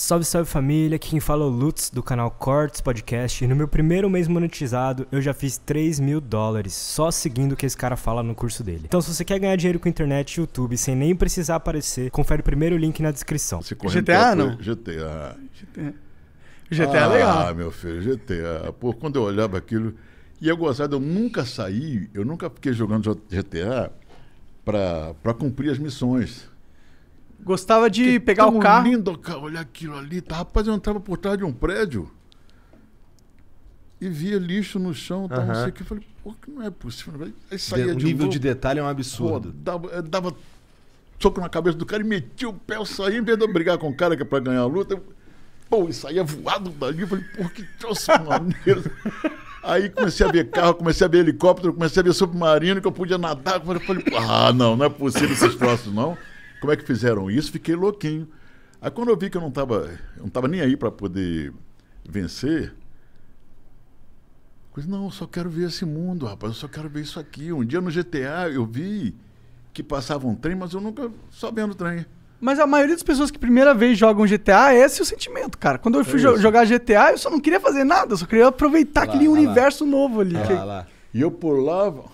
Salve, salve família, aqui quem fala é o Lutz do canal Cortes Podcast e no meu primeiro mês monetizado eu já fiz 3 mil dólares só seguindo o que esse cara fala no curso dele. Então se você quer ganhar dinheiro com internet e YouTube sem nem precisar aparecer, confere o primeiro link na descrição. GTA não? GTA. GTA. GTA é ah, legal. Ah, meu filho, GTA. Pô, quando eu olhava aquilo e eu gostava, eu nunca saí, eu nunca fiquei jogando GTA para cumprir as missões. Gostava de que pegar o carro. lindo, cara. Olha aquilo ali. Tá, rapaz, eu entrava por trás de um prédio e via lixo no chão, tá, não sei o que. Eu falei, pô, que não é possível. Aí saía de, o nível de detalhe é um absurdo. Pô, dava, eh, dava soco na cabeça do cara e metia o pé, eu saía, em vez de eu brigar com o cara que é pra ganhar a luta, eu, pô, e saía voado dali. Eu falei, pô, que troço maneiro. Aí comecei a ver carro, comecei a ver helicóptero, comecei a ver submarino que eu podia nadar. Eu falei, ah, não, não é possível esses troços, não como é que fizeram isso? Fiquei louquinho. Aí quando eu vi que eu não estava não tava nem aí para poder vencer, eu disse, não, eu só quero ver esse mundo, rapaz, eu só quero ver isso aqui. Um dia no GTA eu vi que passava um trem, mas eu nunca só vendo o trem. Mas a maioria das pessoas que primeira vez jogam GTA, esse é o sentimento, cara. Quando eu fui é jogar GTA, eu só não queria fazer nada, eu só queria aproveitar lá, aquele lá, universo lá. novo ali. Que... E eu pulava.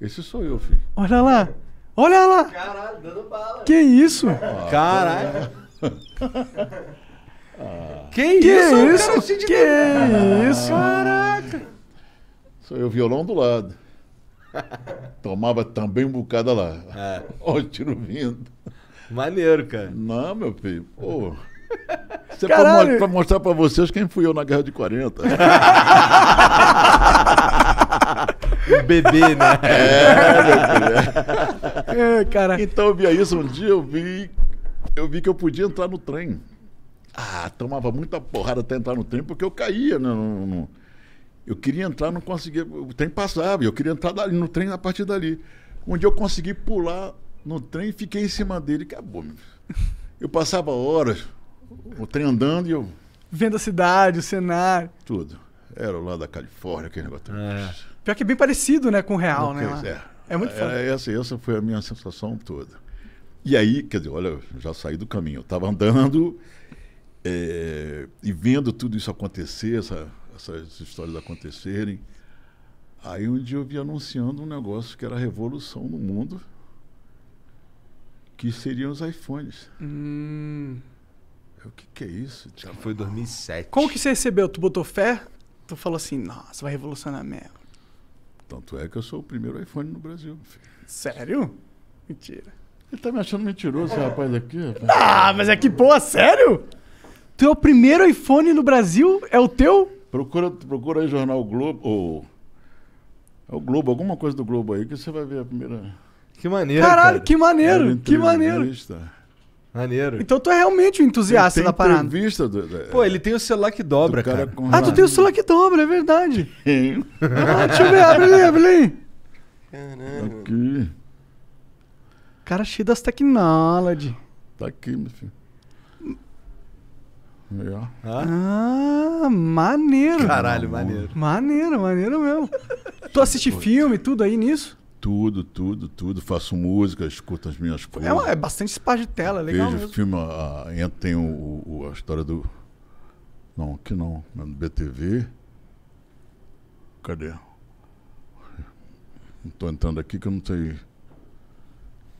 Esse sou eu, filho. Olha lá. Olha lá! Caralho, dando bala. Que isso? Caralho. Que, que isso? isso? Cara, que isso? Caraca. Sou eu violão do lado. Tomava também um bocado lá. É. Ó, o tiro vindo. Maneiro, cara. Não, meu filho. Pô. Isso é pra, mo pra, mostrar pra vocês quem fui eu na Guerra de 40. O bebê, né? É, meu filho. É. É, cara. Então eu via isso um dia, eu vi, eu vi que eu podia entrar no trem. Ah, tomava muita porrada até entrar no trem, porque eu caía, né? No, no, eu queria entrar, não conseguia. O trem passava, eu queria entrar dali, no trem a partir dali. Um dia eu consegui pular no trem e fiquei em cima dele. Acabou, meu. Eu passava horas, o trem andando e eu. Vendo a cidade, o cenário. Tudo. Era lá da Califórnia, aquele negócio. É. Pior que é bem parecido, né, com o real, não né? É. É muito foda. É, essa, essa foi a minha sensação toda. E aí, quer dizer, olha, já saí do caminho. Eu estava andando é, e vendo tudo isso acontecer, essa, essas histórias acontecerem. Aí um dia eu vi anunciando um negócio que era a revolução no mundo, que seriam os iPhones. Hum. o que, que é isso? já foi 2007. Como que você recebeu? Tu botou fé? Tu falou assim, nossa, vai revolucionar mesmo. Tanto é que eu sou o primeiro iPhone no Brasil. Filho. Sério? Mentira. Ele tá me achando mentiroso, esse rapaz aqui. Ah, mas é que boa, sério? Tu é o primeiro iPhone no Brasil? É o teu? Procura, procura aí Jornal Globo, ou... É o Globo, alguma coisa do Globo aí, que você vai ver a primeira... Que maneiro, Caralho, cara. que maneiro, que maneiro. Maneiro. Então tu é realmente um entusiasta da parada. Entrevista do, do, Pô, ele tem o celular que dobra, cara. cara. Ah, tu tem o celular que dobra, é verdade. ah, deixa eu ver, abre ali, abre ali. Caramba. Aqui. Cara cheio das technology. Tá aqui, meu filho. Ah, ah maneiro. Caralho, maneiro. Maneiro, maneiro mesmo. tu assiste filme, tudo aí nisso? Tudo, tudo, tudo. Faço música, escuto as minhas é coisas. É, é bastante espaço de tela, é legal. Vejo mesmo. filme, ah, ah, a, a, tem o, o, a história do. Não, aqui não, no é BTV. Cadê? Não estou entrando aqui que eu não sei.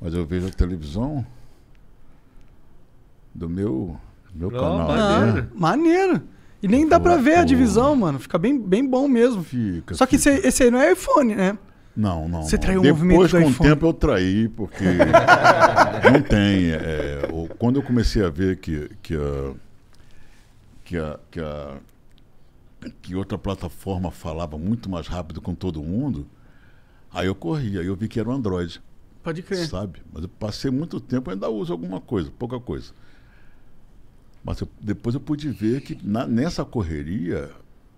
Mas eu vejo a televisão do meu, meu não, canal. Maneiro. Né? maneiro. E nem dá pra ver a divisão, mano. Fica bem, bem bom mesmo. Fica, Só que Esse, esse aí não é iPhone, né? Não, não. Você traiu não. o Depois, movimento do Depois, com o tempo, eu traí, porque não tem. É, quando eu comecei a ver que, que, a, que, a, que, a, que outra plataforma falava muito mais rápido com todo mundo, aí eu corri, aí eu vi que era o Android. Pode crer. Sabe? Mas eu passei muito tempo, ainda uso alguma coisa, pouca coisa. Mas eu, depois eu pude ver que na, nessa correria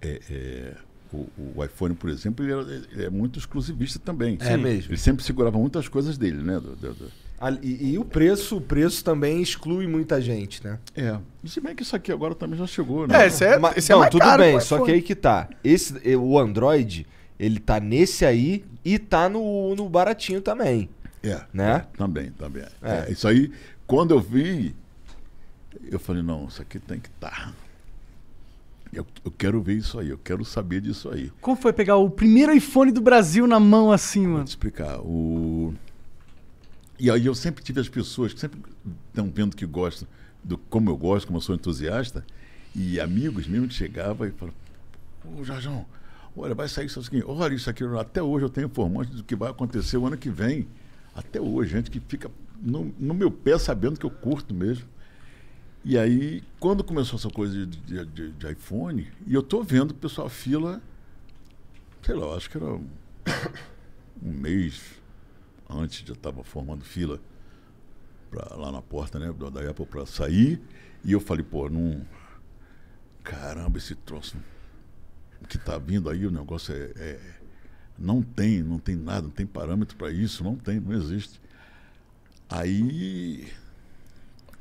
é, é o, o, iPhone, por exemplo, ele, era, ele é muito exclusivista também. É Sim. mesmo. Ele sempre segurava muitas coisas dele, né? Do, do, do... Ah, e, e, o preço, o preço também exclui muita gente, né? É. E se bem que isso aqui agora também já chegou, né? É, esse é, Mas, esse é não, tudo caro, bem, só que aí que tá. Esse, eh, o Android, ele tá nesse aí e tá no, no baratinho também. É. Né? É, também, também. É. é. isso aí, quando eu vi, eu falei, não, isso aqui tem que estar. Tá. Eu, eu, quero ver isso aí, eu quero saber disso aí. Como foi pegar o primeiro iPhone do Brasil na mão assim, mano? Vou te explicar. O... E aí eu sempre tive as pessoas que sempre estão vendo que gostam, do, como eu gosto, como eu sou entusiasta, e amigos mesmo que chegavam e falavam, ô oh, Jorjão, olha, vai sair isso aqui, olha isso aqui, até hoje eu tenho informante do que vai acontecer o ano que vem. Até hoje, gente que fica no, no meu pé sabendo que eu curto mesmo. E aí, quando começou essa coisa de, de, de, de iPhone, e eu tô vendo, o pessoal, fila, sei lá, acho que era um, um mês antes já estava formando fila pra, lá na porta, né, da Apple para sair. E eu falei, pô, não. Caramba, esse troço que tá vindo aí, o negócio é, é não tem, não tem nada, não tem parâmetro para isso, não tem, não existe. Aí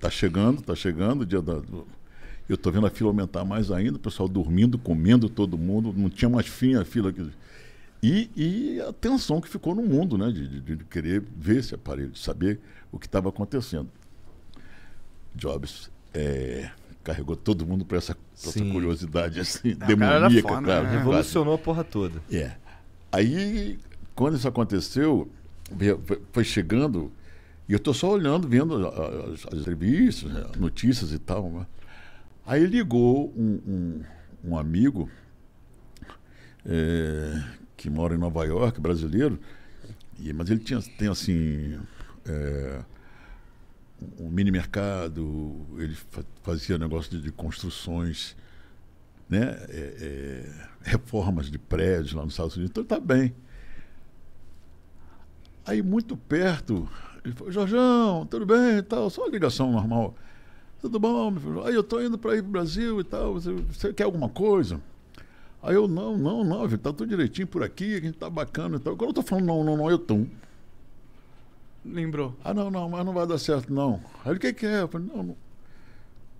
Está chegando, está chegando o dia da. Eu estou vendo a fila aumentar mais ainda, o pessoal dormindo, comendo todo mundo, não tinha mais fim a fila. Que... E, e a tensão que ficou no mundo, né? De, de, de querer ver esse aparelho, de saber o que estava acontecendo. Jobs é, carregou todo mundo para essa, essa, curiosidade assim, não, demoníaca, cara. Fome, cara né? Revolucionou a porra toda. É. Aí, quando isso aconteceu, foi chegando e eu estou só olhando, vendo as, as, entrevistas, né, notícias e tal. Né. Aí ligou um, um, um amigo é, que mora em Nova York, brasileiro, e, mas ele tinha, tem assim. É, um mini mercado, ele fazia negócio de, de construções, né? É, reformas de prédios lá nos Estados Unidos, então ele está bem. Aí muito perto ele falou, Jorjão, tudo bem e tal, só uma ligação normal. Tudo bom, meu filho? Aí eu tô indo para ir pro Brasil e tal, você, você, quer alguma coisa? Aí eu, não, não, não, filho, tá tudo direitinho por aqui, a gente tá bacana e tal. Quando eu tô falando, não, não, não, eu tô. Lembrou. Ah, não, não, mas não vai dar certo, não. Aí ele, o que que é? Eu falei, não, não.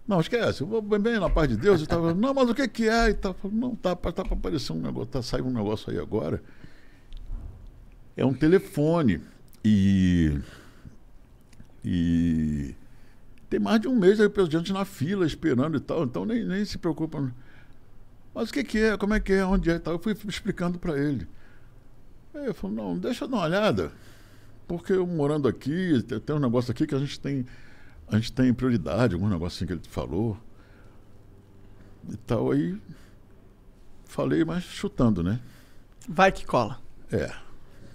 Não, esquece, eu vou bem na paz de Deus. Eu tava, não, mas o que que é? E tava, não, tá, tá para tá aparecer um negócio, tá saindo um negócio aí agora. É um telefone. E e tem mais de um mês aí presidente na fila esperando e tal, então nem, nem se preocupa. Mas o que, que é? Como é que é? Onde é? Tal. Eu fui explicando para ele. Aí eu falei, não, deixa eu dar uma olhada, porque eu morando aqui, tem, tem um negócio aqui que a gente tem, a gente tem prioridade, algum negócio assim que ele falou. E tal, aí falei, mas chutando, né? Vai que cola. É,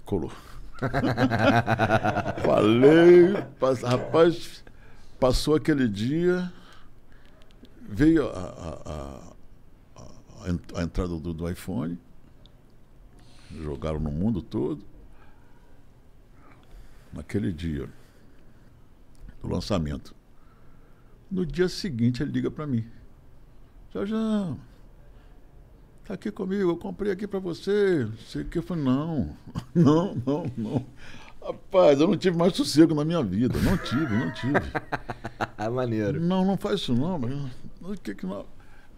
colou. Falei, rapaz, passou aquele dia, veio a, a, a, a entrada do, do iPhone, jogaram no mundo todo. Naquele dia do lançamento. No dia seguinte ele liga para mim. já. Tá aqui comigo, eu comprei aqui para você. Sei que eu falei, não, não, não, não. Rapaz, eu não tive mais sossego na minha vida. Não tive, não tive. é maneiro. Não, não faz isso não, mas o que que não... Quanto,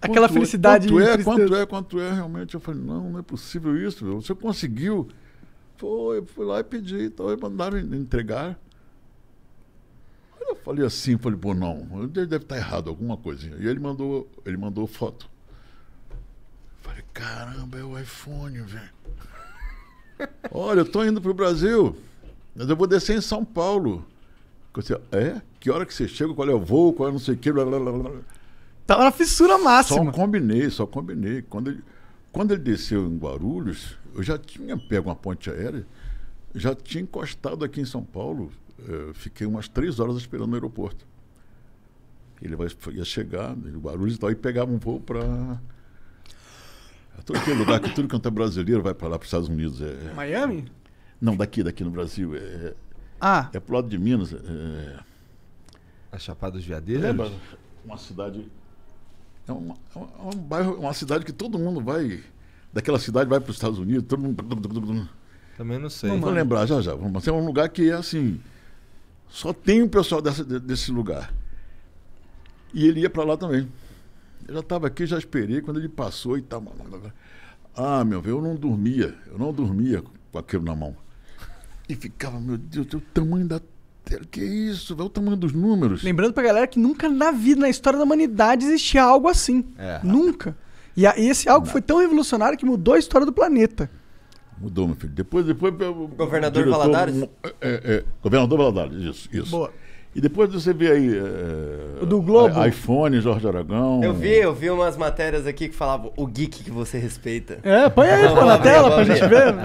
Aquela é, felicidade. Quanto é, quanto é, quanto é, realmente. Eu falei, não, não é possível isso, meu. Você conseguiu. Foi, fui lá e pedi, então eles mandaram entregar. Aí eu falei assim, falei, pô, não, deve estar errado alguma coisa. E ele mandou, ele mandou foto. Falei, caramba, é o iPhone, velho. Olha, eu tô indo pro Brasil, mas eu vou descer em São Paulo. Você, é? Que hora que você chega, qual é o voo, qual é não sei o que. Blá, blá, blá. Tava na fissura máxima. Só combinei, só combinei. Quando ele, quando ele desceu em Guarulhos, eu já tinha pego uma ponte aérea, já tinha encostado aqui em São Paulo. fiquei umas três horas esperando no aeroporto. Ele vai, ia chegar em Guarulhos e tal, e pegava um voo para Todo aquele lugar que tudo quanto é brasileiro vai para lá, para os Estados Unidos. É, é... Miami? Não, daqui, daqui no Brasil. É... é. Ah. É pro lado de Minas. É... é. A Chapada dos Veadeiros? Lembra? É uma cidade. É, uma, é um bairro, uma cidade que todo mundo vai. Daquela cidade vai para os Estados Unidos, todo mundo. Também não sei. Não vou lembrar já já. Mas é um lugar que é assim. Só tem o pessoal dessa, desse lugar. E ele ia para lá também. Eu já estava aqui, já esperei quando ele passou e tal. Ah, meu velho, eu não dormia. Eu não dormia com aquilo na mão. E ficava, meu Deus, o tamanho da Que isso, velho, o tamanho dos números. Lembrando pra galera que nunca na vida, na história da humanidade, existia algo assim. É. Nunca. E, a, e esse algo não. foi tão revolucionário que mudou a história do planeta. Mudou, meu filho. Depois, depois. O governador diretor, Valadares? É, é, é, governador Valadares, isso, isso. Boa. E depois você vê aí. É, do Globo? iPhone, Jorge Aragão. Eu vi, eu vi umas matérias aqui que falavam o geek que você respeita. É, põe aí pô, na tela pra gente ver.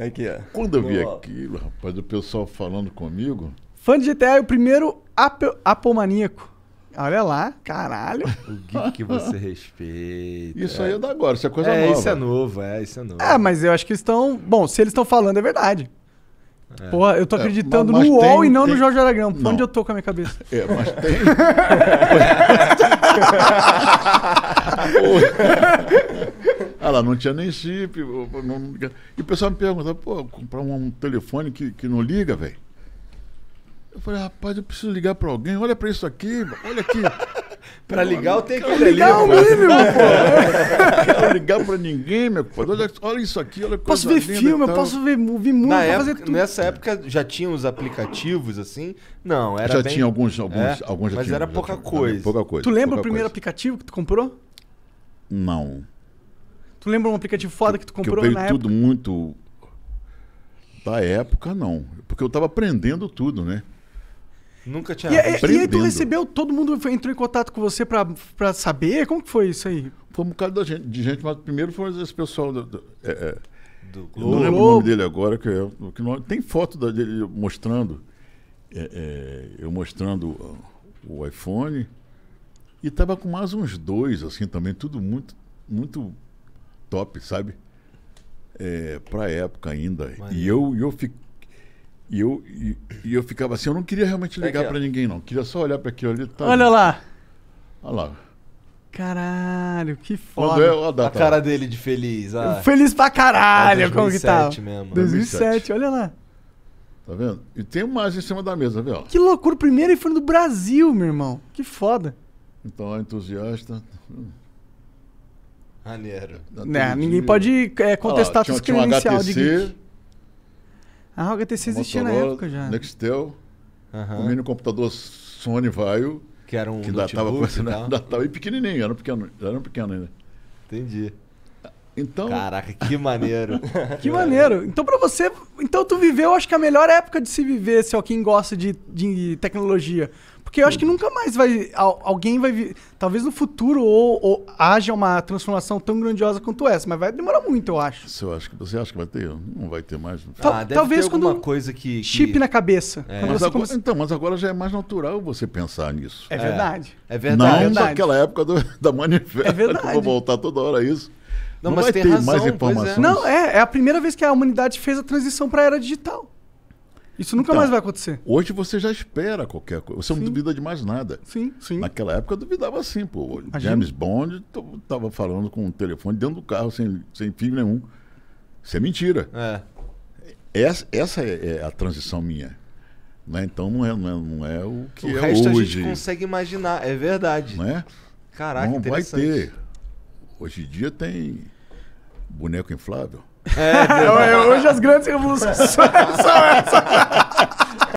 aqui, ó. Quando eu vi aquilo, rapaz, o pessoal falando comigo. Fã de GTA é o primeiro ap apomaníaco. Olha lá, caralho. O geek que você respeita. Isso aí é da agora, isso é coisa é, nova. Isso é novo, é, isso é novo. É, mas eu acho que estão. Bom, se eles estão falando, é verdade. É. Porra, eu tô é, acreditando é, mas, mas no tem, UOL e não tem... no Jorge Aragão. Não. Onde eu tô com a minha cabeça? É, mas tem. lá, não tinha nem chip. Não... E o pessoal me pergunta: pô, comprar um telefone que, que não liga, velho. Eu falei, rapaz, eu preciso ligar pra alguém. Olha pra isso aqui, olha aqui. Pra ligar, eu tenho que ligar. Ligar o mínimo, né? pô. Quero ligar pra ninguém, meu compadre. Olha isso aqui, olha coisa Posso ver filme, eu posso ver, ouvir música, fazer tudo. Nessa época já tinha os aplicativos, assim? Não, era Já bem... tinha alguns, alguns, é, alguns já Mas tinha, era já pouca, tinha, coisa. pouca coisa. Tu lembra o primeiro coisa. aplicativo que tu comprou? Não. Tu lembra um aplicativo foda que tu comprou que eu na época? tudo muito... Da época, não. Porque eu tava aprendendo tudo, né? Nunca tinha e, E aí tu recebeu, todo mundo entrou em contato com você pra, pra saber? Como que foi isso aí? Foi um bocado de gente, mas primeiro foi esse pessoal do, do, é, é. do Globo. Não lembro o nome dele agora, que, é, que não, tem foto dele mostrando, é, é eu mostrando o iPhone. E tava com mais uns dois, assim, também, tudo muito, muito top, sabe? É, pra época ainda. Mas... E eu, eu fiquei e eu, e, e eu ficava assim, eu não queria realmente ligar para ninguém, não. Queria só olhar para aquilo ali. Tá Olha ali. lá! Olha lá. Caralho, que foda. É a, a, cara dele de feliz. Ah. Feliz pra caralho, é 2007 como que tá? Mesmo. 2007 olha lá. Tá vendo? E tem mais em cima da mesa, viu? Que loucura, o primeiro foi do Brasil, meu irmão. Que foda. Então, é entusiasta. Maneiro. Né, ninguém pode é, contestar ah, tinha, sua credencial um de geek a ah, o HTC existia na época já. Nextel, uhum. o mini computador Sony Vaio. Que era um que ainda estava ainda tava, e pequenininho, era pequeno, era um pequeno ainda. Entendi. Então... Caraca, que maneiro. que maneiro. Então para você, então tu viveu, acho que a melhor época de se viver, se alguém gosta de, de tecnologia. Porque eu acho que nunca mais vai. Alguém vai. Talvez no futuro ou, ou, haja uma transformação tão grandiosa quanto essa, mas vai demorar muito, eu acho. Você acha, você acha que vai ter? Não vai ter mais. Ah, talvez ter quando. coisa que, que... Chip na cabeça. É. Mas agora, Então, mas agora já é mais natural você pensar nisso. É verdade. É, é verdade. Não é naquela época do, da manifesta. É verdade. eu vou voltar toda hora isso. Não, não vai ter razão, mais informações É. Não, é, é a primeira vez que a humanidade fez a transição para a era digital. Isso nunca então, mais vai acontecer. Hoje você já espera qualquer coisa. Você sim. não duvida de mais nada. Sim, sim. Naquela época eu duvidava assim, pô. James Bond estava falando com o telefone dentro do carro sem, sem filme nenhum. Isso é mentira. É. Essa, essa é, é a transição minha. Né? Então não é, não é, não é o que o é resto hoje. a gente consegue imaginar, é verdade. Não é? Caraca, não vai ter. Hoje em dia tem boneco inflável. É, é, é, hoje as grandes revoluções são essa.